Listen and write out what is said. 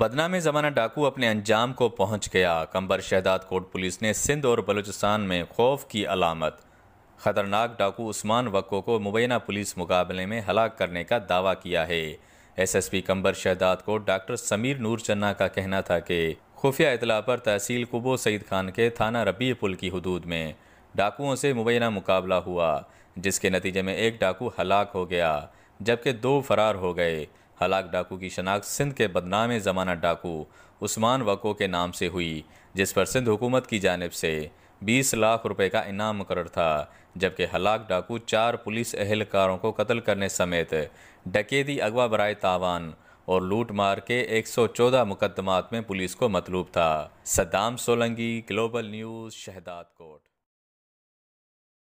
बदनामी जमाना डाकू अपने अंजाम को पहुंच गया कंबर शहदाद कोट पुलिस ने सिंध और बलूचिस्तान में खौफ की अलामत खतरनाक डाकू उस्मान वक्को को मुबैना पुलिस मुकाबले में हलाक करने का दावा किया है एसएसपी कंबर शहदाद को डॉक्टर समीर नूर चन्ना का कहना था कि खुफिया इतला पर तहसील कुबो सईद खान के थाना रबी पुल की हदूद में डाकुओं से मुबैना मुकाबला हुआ जिसके नतीजे में एक डाकू हलाक हो गया जबकि दो फरार हो गए हलाक डाकू की शनाख्त सिंध के बदनाम ज़माना डाकू उस्मान वको के नाम से हुई जिस पर सिंध हुकूमत की जानब से बीस लाख रुपए का इनाम मुकर था जबकि हलाक डाकू चार पुलिस अहलकारों को कत्ल करने समेत डकेदी अगवा बरए तावान और लूट मार के 114 मुकदमात में पुलिस को मतलूब था Saddam Solangi global news Shahdad coat